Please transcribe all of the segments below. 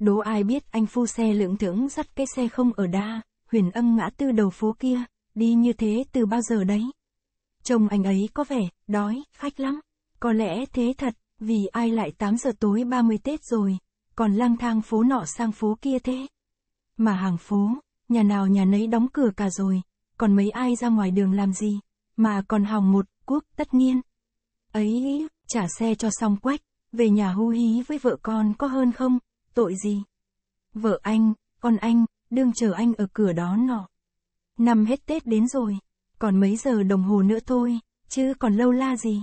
Đố ai biết anh phu xe lưỡng thưởng dắt cái xe không ở đa, huyền âm ngã tư đầu phố kia, đi như thế từ bao giờ đấy. Chồng anh ấy có vẻ, đói, khách lắm. Có lẽ thế thật, vì ai lại 8 giờ tối 30 Tết rồi, còn lang thang phố nọ sang phố kia thế. Mà hàng phố, nhà nào nhà nấy đóng cửa cả rồi, còn mấy ai ra ngoài đường làm gì, mà còn hòng một, quốc tất nhiên. Ấy, trả xe cho xong quách, về nhà hưu hí với vợ con có hơn không? tội gì? Vợ anh, con anh, đương chờ anh ở cửa đó nọ. Năm hết Tết đến rồi, còn mấy giờ đồng hồ nữa thôi, chứ còn lâu la gì.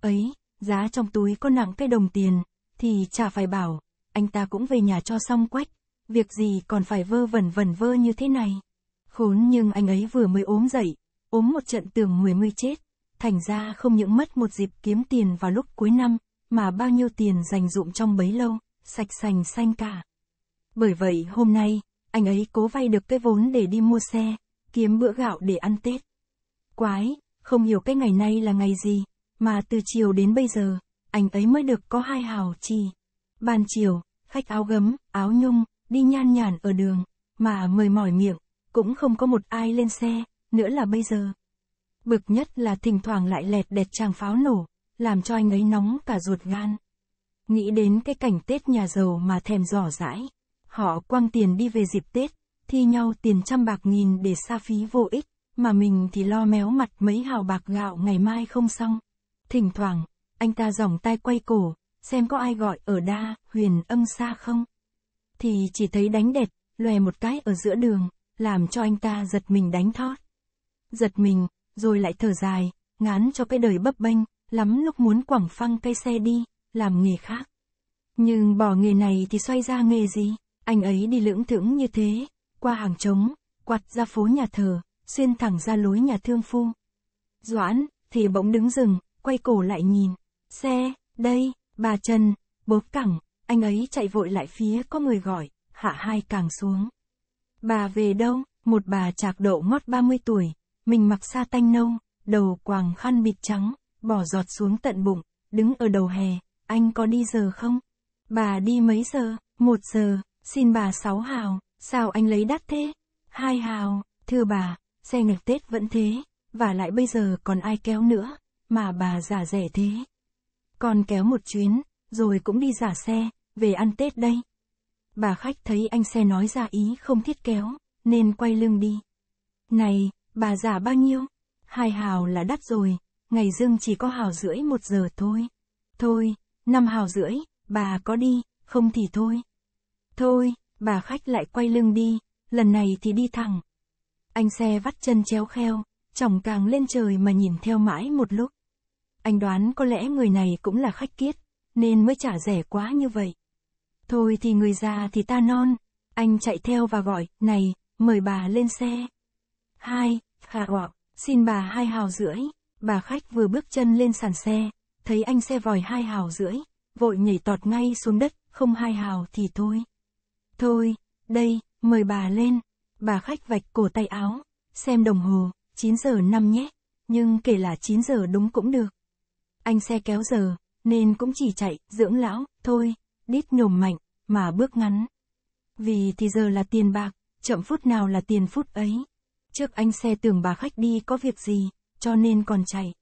Ấy, giá trong túi có nặng cái đồng tiền, thì chả phải bảo, anh ta cũng về nhà cho xong quách, việc gì còn phải vơ vẩn vẩn vơ như thế này. Khốn nhưng anh ấy vừa mới ốm dậy, ốm một trận tưởng người mươi chết, thành ra không những mất một dịp kiếm tiền vào lúc cuối năm, mà bao nhiêu tiền dành dụm trong bấy lâu sạch sành xanh cả. Bởi vậy hôm nay, anh ấy cố vay được cái vốn để đi mua xe, kiếm bữa gạo để ăn Tết. Quái, không hiểu cái ngày nay là ngày gì, mà từ chiều đến bây giờ, anh ấy mới được có hai hào chi. Ban chiều, khách áo gấm, áo nhung, đi nhan nhản ở đường, mà mời mỏi miệng, cũng không có một ai lên xe, nữa là bây giờ. Bực nhất là thỉnh thoảng lại lẹt đẹt chàng pháo nổ, làm cho anh ấy nóng cả ruột gan. Nghĩ đến cái cảnh Tết nhà giàu mà thèm giỏ rãi. Họ quăng tiền đi về dịp Tết, thi nhau tiền trăm bạc nghìn để xa phí vô ích, mà mình thì lo méo mặt mấy hào bạc gạo ngày mai không xong. Thỉnh thoảng, anh ta dòng tay quay cổ, xem có ai gọi ở đa, huyền âm xa không. Thì chỉ thấy đánh đẹp, lòe một cái ở giữa đường, làm cho anh ta giật mình đánh thót. Giật mình, rồi lại thở dài, ngán cho cái đời bấp bênh, lắm lúc muốn quẳng phăng cây xe đi làm nghề khác. Nhưng bỏ nghề này thì xoay ra nghề gì? Anh ấy đi lưỡng thưởng như thế, qua hàng trống, quặt ra phố nhà thờ, xuyên thẳng ra lối nhà thương phu. Doãn, thì bỗng đứng dừng, quay cổ lại nhìn. Xe, đây, bà Trần, bốp cẳng, anh ấy chạy vội lại phía có người gọi, hạ hai càng xuống. Bà về đâu? Một bà chạc độ ngót 30 tuổi, mình mặc sa tanh nâu, đầu quàng khăn bịt trắng, bỏ giọt xuống tận bụng, đứng ở đầu hè, anh có đi giờ không? Bà đi mấy giờ? Một giờ, xin bà sáu hào, sao anh lấy đắt thế? Hai hào, thưa bà, xe ngực Tết vẫn thế, và lại bây giờ còn ai kéo nữa, mà bà giả rẻ thế. Còn kéo một chuyến, rồi cũng đi giả xe, về ăn Tết đây. Bà khách thấy anh xe nói ra ý không thiết kéo, nên quay lưng đi. Này, bà giả bao nhiêu? Hai hào là đắt rồi, ngày dương chỉ có hào rưỡi một giờ thôi. Thôi, năm hào rưỡi, bà có đi, không thì thôi. Thôi, bà khách lại quay lưng đi, lần này thì đi thẳng. Anh xe vắt chân chéo kheo, chồng càng lên trời mà nhìn theo mãi một lúc. Anh đoán có lẽ người này cũng là khách kiết, nên mới trả rẻ quá như vậy. Thôi thì người già thì ta non, anh chạy theo và gọi, này, mời bà lên xe. Hai, khả hoặc, xin bà hai hào rưỡi, bà khách vừa bước chân lên sàn xe, thấy anh xe vòi hai hào rưỡi, vội nhảy tọt ngay xuống đất, không hai hào thì thôi. Thôi, đây, mời bà lên. Bà khách vạch cổ tay áo, xem đồng hồ, 9 giờ 5 nhé, nhưng kể là 9 giờ đúng cũng được. Anh xe kéo giờ, nên cũng chỉ chạy, dưỡng lão, thôi, đít nhổm mạnh, mà bước ngắn. Vì thì giờ là tiền bạc, chậm phút nào là tiền phút ấy. Trước anh xe tưởng bà khách đi có việc gì, cho nên còn chạy.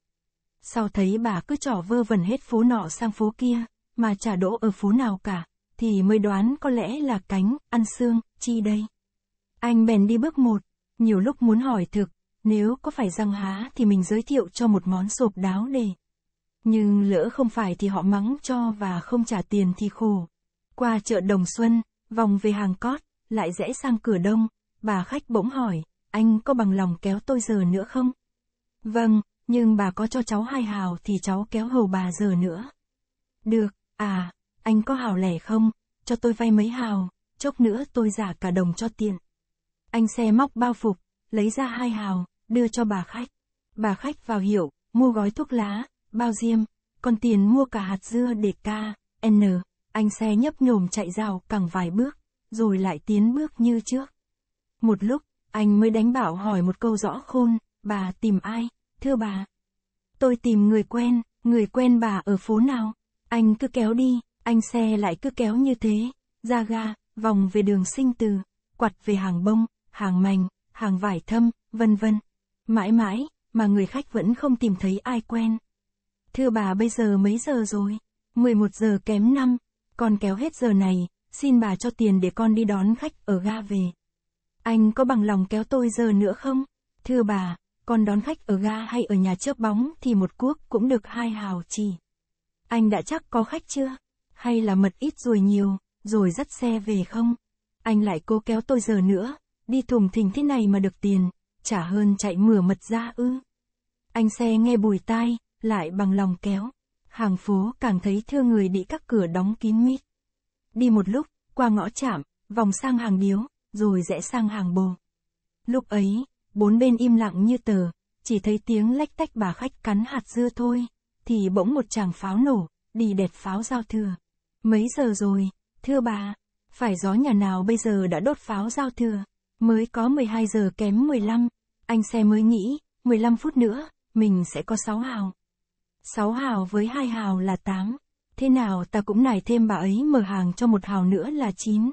Sau thấy bà cứ trò vơ vẩn hết phố nọ sang phố kia, mà chả đỗ ở phố nào cả, thì mới đoán có lẽ là cánh, ăn xương, chi đây. Anh bèn đi bước một, nhiều lúc muốn hỏi thực, nếu có phải răng há thì mình giới thiệu cho một món sộp đáo để. Nhưng lỡ không phải thì họ mắng cho và không trả tiền thì khổ. Qua chợ Đồng Xuân, vòng về hàng cót, lại rẽ sang cửa đông, bà khách bỗng hỏi, anh có bằng lòng kéo tôi giờ nữa không? Vâng, nhưng bà có cho cháu hai hào thì cháu kéo hầu bà giờ nữa. Được, à, anh có hào lẻ không, cho tôi vay mấy hào, chốc nữa tôi giả cả đồng cho tiền. Anh xe móc bao phục, lấy ra hai hào, đưa cho bà khách. Bà khách vào hiểu, mua gói thuốc lá, bao diêm, còn tiền mua cả hạt dưa để ca, n, anh xe nhấp nhổm chạy rào cẳng vài bước, rồi lại tiến bước như trước. Một lúc, anh mới đánh bảo hỏi một câu rõ khôn, bà tìm ai? thưa bà. Tôi tìm người quen, người quen bà ở phố nào? Anh cứ kéo đi, anh xe lại cứ kéo như thế, ra ga, vòng về đường sinh từ, quặt về hàng bông, hàng mành, hàng vải thâm, vân vân. Mãi mãi, mà người khách vẫn không tìm thấy ai quen. Thưa bà bây giờ mấy giờ rồi? 11 giờ kém 5, còn kéo hết giờ này, xin bà cho tiền để con đi đón khách ở ga về. Anh có bằng lòng kéo tôi giờ nữa không? Thưa bà, còn đón khách ở ga hay ở nhà chớp bóng thì một cuốc cũng được hai hào chỉ. Anh đã chắc có khách chưa? Hay là mật ít rồi nhiều, rồi dắt xe về không? Anh lại cố kéo tôi giờ nữa, đi thùng thình thế này mà được tiền, chả hơn chạy mửa mật ra ư. Anh xe nghe bùi tai, lại bằng lòng kéo. Hàng phố càng thấy thưa người bị các cửa đóng kín mít. Đi một lúc, qua ngõ chạm, vòng sang hàng điếu, rồi rẽ sang hàng bồ. Lúc ấy, bốn bên im lặng như tờ, chỉ thấy tiếng lách tách bà khách cắn hạt dưa thôi, thì bỗng một chàng pháo nổ, đi đẹt pháo giao thừa. Mấy giờ rồi, thưa bà, phải gió nhà nào bây giờ đã đốt pháo giao thừa, mới có 12 giờ kém 15, anh xe mới nghĩ, 15 phút nữa, mình sẽ có 6 hào. 6 hào với 2 hào là 8, thế nào ta cũng nải thêm bà ấy mở hàng cho một hào nữa là 9.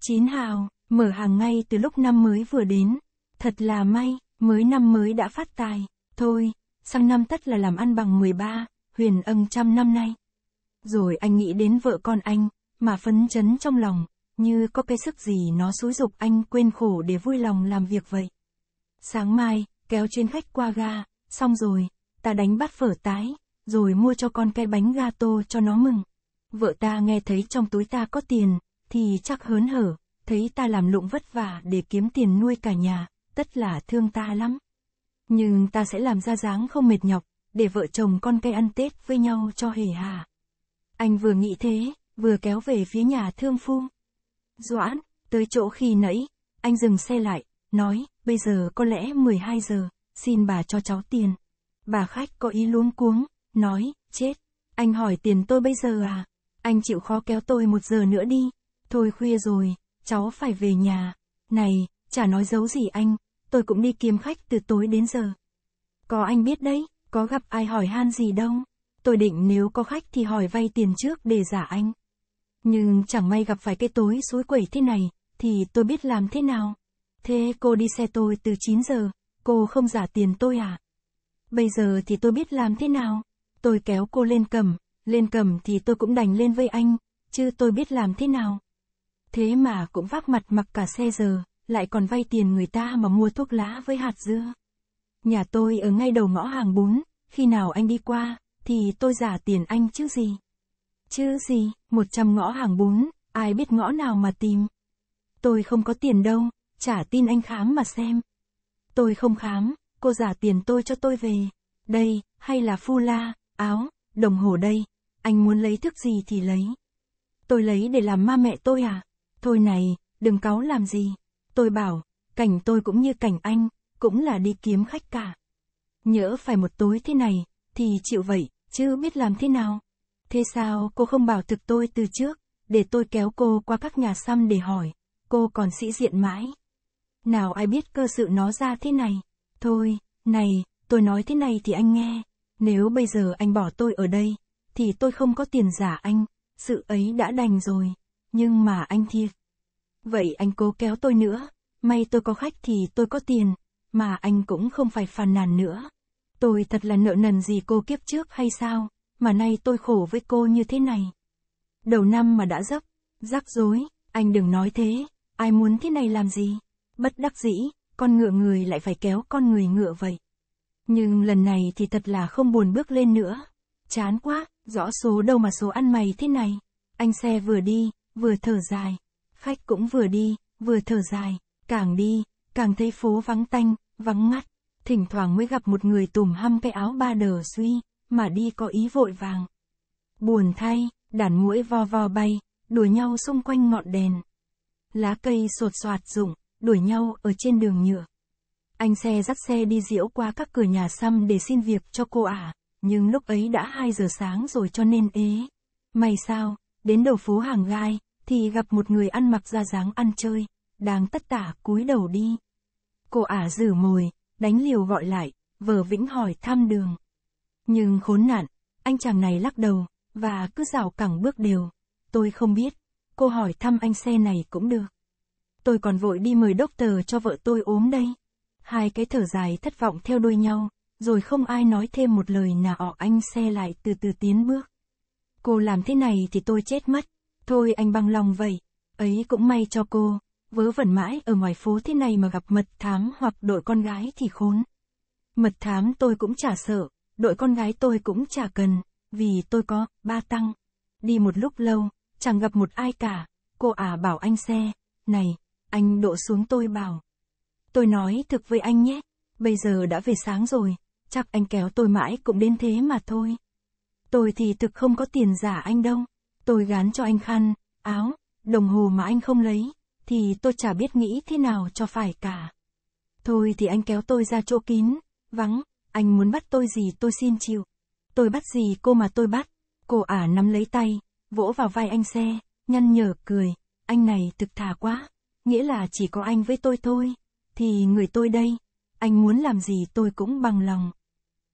9 hào, mở hàng ngay từ lúc năm mới vừa đến. Thật là may, mới năm mới đã phát tài, thôi, sang năm tất là làm ăn bằng 13, huyền ân trăm năm nay. Rồi anh nghĩ đến vợ con anh, mà phấn chấn trong lòng, như có cái sức gì nó xúi dục anh quên khổ để vui lòng làm việc vậy. Sáng mai, kéo chuyên khách qua ga, xong rồi, ta đánh bắt phở tái, rồi mua cho con cái bánh ga tô cho nó mừng. Vợ ta nghe thấy trong túi ta có tiền, thì chắc hớn hở, thấy ta làm lụng vất vả để kiếm tiền nuôi cả nhà, tất là thương ta lắm. Nhưng ta sẽ làm ra dáng không mệt nhọc, để vợ chồng con cây ăn Tết với nhau cho hề hà. Anh vừa nghĩ thế, vừa kéo về phía nhà thương phu. Doãn, tới chỗ khi nãy, anh dừng xe lại, nói, bây giờ có lẽ 12 giờ, xin bà cho cháu tiền. Bà khách có ý luống cuống, nói, chết, anh hỏi tiền tôi bây giờ à? Anh chịu khó kéo tôi một giờ nữa đi. Thôi khuya rồi, cháu phải về nhà. Này, chả nói giấu gì anh, tôi cũng đi kiếm khách từ tối đến giờ. Có anh biết đấy, có gặp ai hỏi han gì đâu. Tôi định nếu có khách thì hỏi vay tiền trước để giả anh. Nhưng chẳng may gặp phải cái tối suối quẩy thế này, thì tôi biết làm thế nào. Thế cô đi xe tôi từ 9 giờ, cô không giả tiền tôi à? Bây giờ thì tôi biết làm thế nào. Tôi kéo cô lên cầm, lên cầm thì tôi cũng đành lên với anh, chứ tôi biết làm thế nào. Thế mà cũng vác mặt mặc cả xe giờ lại còn vay tiền người ta mà mua thuốc lá với hạt dưa. Nhà tôi ở ngay đầu ngõ hàng bún, khi nào anh đi qua, thì tôi giả tiền anh chứ gì. Chứ gì, một trăm ngõ hàng bún, ai biết ngõ nào mà tìm. Tôi không có tiền đâu, trả tin anh khám mà xem. Tôi không khám, cô giả tiền tôi cho tôi về. Đây, hay là phu la, áo, đồng hồ đây, anh muốn lấy thức gì thì lấy. Tôi lấy để làm ma mẹ tôi à? Thôi này, đừng cáu làm gì. Tôi bảo, cảnh tôi cũng như cảnh anh, cũng là đi kiếm khách cả. Nhỡ phải một tối thế này, thì chịu vậy, chứ biết làm thế nào. Thế sao cô không bảo thực tôi từ trước, để tôi kéo cô qua các nhà xăm để hỏi, cô còn sĩ diện mãi. Nào ai biết cơ sự nó ra thế này. Thôi, này, tôi nói thế này thì anh nghe. Nếu bây giờ anh bỏ tôi ở đây, thì tôi không có tiền giả anh, sự ấy đã đành rồi. Nhưng mà anh thiệt. Vậy anh cố kéo tôi nữa, May tôi có khách thì tôi có tiền, mà anh cũng không phải phàn nàn nữa. Tôi thật là nợ nần gì cô kiếp trước hay sao, mà nay tôi khổ với cô như thế này. Đầu năm mà đã dốc, rắc rối, anh đừng nói thế, ai muốn thế này làm gì? Bất đắc dĩ, con ngựa người lại phải kéo con người ngựa vậy. Nhưng lần này thì thật là không buồn bước lên nữa. Chán quá, rõ số đâu mà số ăn mày thế này. Anh xe vừa đi, vừa thở dài. Khách cũng vừa đi, vừa thở dài. Càng đi, càng thấy phố vắng tanh, vắng ngắt, thỉnh thoảng mới gặp một người tùm hăm cái áo ba đờ suy, mà đi có ý vội vàng. Buồn thay, đàn muỗi vo vo bay, đuổi nhau xung quanh ngọn đèn. Lá cây sột soạt rụng, đuổi nhau ở trên đường nhựa. Anh xe dắt xe đi diễu qua các cửa nhà xăm để xin việc cho cô ả, à, nhưng lúc ấy đã 2 giờ sáng rồi cho nên ế. May sao, đến đầu phố hàng gai, thì gặp một người ăn mặc ra dáng ăn chơi, đang tất tả cúi đầu đi. Cô ả giữ mồi, đánh liều gọi lại, vờ vĩnh hỏi thăm đường. Nhưng khốn nạn, anh chàng này lắc đầu, và cứ rào cẳng bước đều. Tôi không biết, cô hỏi thăm anh xe này cũng được. Tôi còn vội đi mời doctor cho vợ tôi ốm đây. Hai cái thở dài thất vọng theo đuôi nhau, rồi không ai nói thêm một lời nào anh xe lại từ từ tiến bước. Cô làm thế này thì tôi chết mất. Thôi anh băng lòng vậy, ấy cũng may cho cô, vớ vẩn mãi ở ngoài phố thế này mà gặp mật thám hoặc đội con gái thì khốn. Mật thám tôi cũng chả sợ, đội con gái tôi cũng chả cần, vì tôi có, ba tăng. Đi một lúc lâu, chẳng gặp một ai cả, cô ả bảo anh xe, này, anh độ xuống tôi bảo. Tôi nói thực với anh nhé, bây giờ đã về sáng rồi, chắc anh kéo tôi mãi cũng đến thế mà thôi. Tôi thì thực không có tiền giả anh đâu, tôi gán cho anh khăn, áo, đồng hồ mà anh không lấy, thì tôi chả biết nghĩ thế nào cho phải cả. Thôi thì anh kéo tôi ra chỗ kín, vắng, anh muốn bắt tôi gì tôi xin chịu. Tôi bắt gì cô mà tôi bắt, cô ả nắm lấy tay, vỗ vào vai anh xe, nhăn nhở cười, anh này thực thà quá, nghĩa là chỉ có anh với tôi thôi, thì người tôi đây, anh muốn làm gì tôi cũng bằng lòng.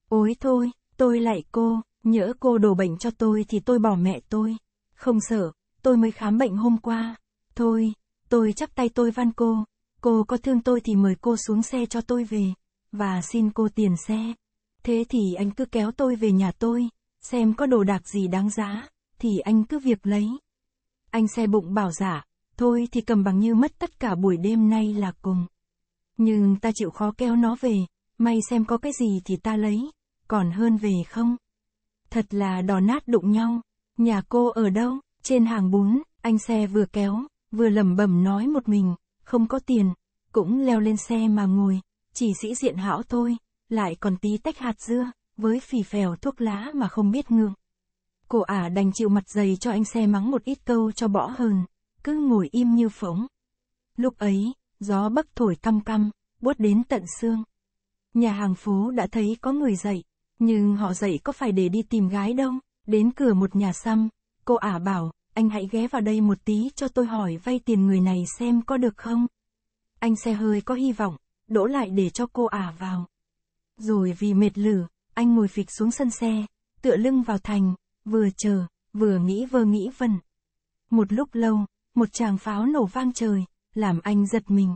Ôi thôi, tôi lại cô, nhỡ cô đổ bệnh cho tôi thì tôi bỏ mẹ tôi, không sợ, tôi mới khám bệnh hôm qua, thôi, Tôi chắp tay tôi van cô, cô có thương tôi thì mời cô xuống xe cho tôi về, và xin cô tiền xe. Thế thì anh cứ kéo tôi về nhà tôi, xem có đồ đạc gì đáng giá, thì anh cứ việc lấy. Anh xe bụng bảo giả, dạ, thôi thì cầm bằng như mất tất cả buổi đêm nay là cùng. Nhưng ta chịu khó kéo nó về, may xem có cái gì thì ta lấy, còn hơn về không. Thật là đò nát đụng nhau, nhà cô ở đâu, trên hàng bún, anh xe vừa kéo, vừa lẩm bẩm nói một mình, không có tiền, cũng leo lên xe mà ngồi, chỉ sĩ diện hảo thôi, lại còn tí tách hạt dưa, với phì phèo thuốc lá mà không biết ngượng Cô ả đành chịu mặt dày cho anh xe mắng một ít câu cho bỏ hơn, cứ ngồi im như phóng. Lúc ấy, gió bấc thổi căm căm, buốt đến tận xương. Nhà hàng phố đã thấy có người dậy, nhưng họ dậy có phải để đi tìm gái đâu, đến cửa một nhà xăm, cô ả bảo, anh hãy ghé vào đây một tí cho tôi hỏi vay tiền người này xem có được không. Anh xe hơi có hy vọng, đỗ lại để cho cô ả vào. Rồi vì mệt lử, anh ngồi phịch xuống sân xe, tựa lưng vào thành, vừa chờ, vừa nghĩ vơ nghĩ vần. Một lúc lâu, một tràng pháo nổ vang trời, làm anh giật mình.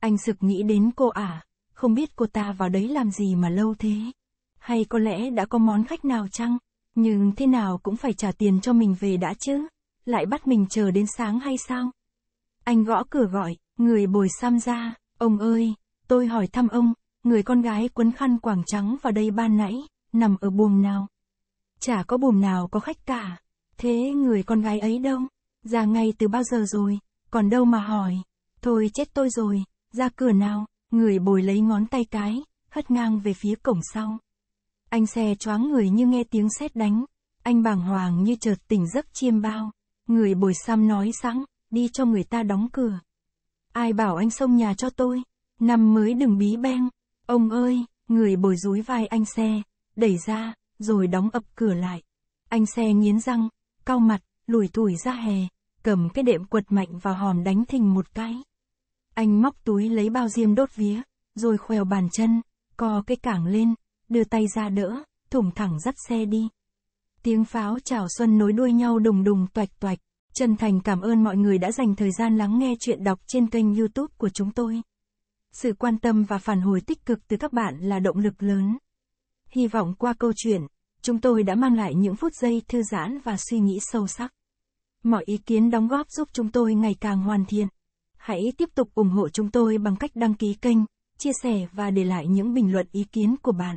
Anh sực nghĩ đến cô ả, không biết cô ta vào đấy làm gì mà lâu thế. Hay có lẽ đã có món khách nào chăng? Nhưng thế nào cũng phải trả tiền cho mình về đã chứ lại bắt mình chờ đến sáng hay sao? Anh gõ cửa gọi, người bồi sam ra, ông ơi, tôi hỏi thăm ông, người con gái quấn khăn quảng trắng vào đây ban nãy, nằm ở buồng nào? Chả có buồng nào có khách cả, thế người con gái ấy đâu? Ra ngay từ bao giờ rồi, còn đâu mà hỏi, thôi chết tôi rồi, ra cửa nào, người bồi lấy ngón tay cái, hất ngang về phía cổng sau. Anh xe choáng người như nghe tiếng sét đánh, anh bàng hoàng như chợt tỉnh giấc chiêm bao. Người bồi xăm nói sẵn, đi cho người ta đóng cửa. Ai bảo anh xông nhà cho tôi, năm mới đừng bí beng. Ông ơi, người bồi rúi vai anh xe, đẩy ra, rồi đóng ập cửa lại. Anh xe nghiến răng, cau mặt, lùi thủi ra hè, cầm cái đệm quật mạnh vào hòm đánh thình một cái. Anh móc túi lấy bao diêm đốt vía, rồi khoèo bàn chân, co cái cảng lên, đưa tay ra đỡ, thủng thẳng dắt xe đi tiếng pháo chào xuân nối đuôi nhau đùng đùng toạch toạch. Chân thành cảm ơn mọi người đã dành thời gian lắng nghe chuyện đọc trên kênh youtube của chúng tôi. Sự quan tâm và phản hồi tích cực từ các bạn là động lực lớn. Hy vọng qua câu chuyện, chúng tôi đã mang lại những phút giây thư giãn và suy nghĩ sâu sắc. Mọi ý kiến đóng góp giúp chúng tôi ngày càng hoàn thiện. Hãy tiếp tục ủng hộ chúng tôi bằng cách đăng ký kênh, chia sẻ và để lại những bình luận ý kiến của bạn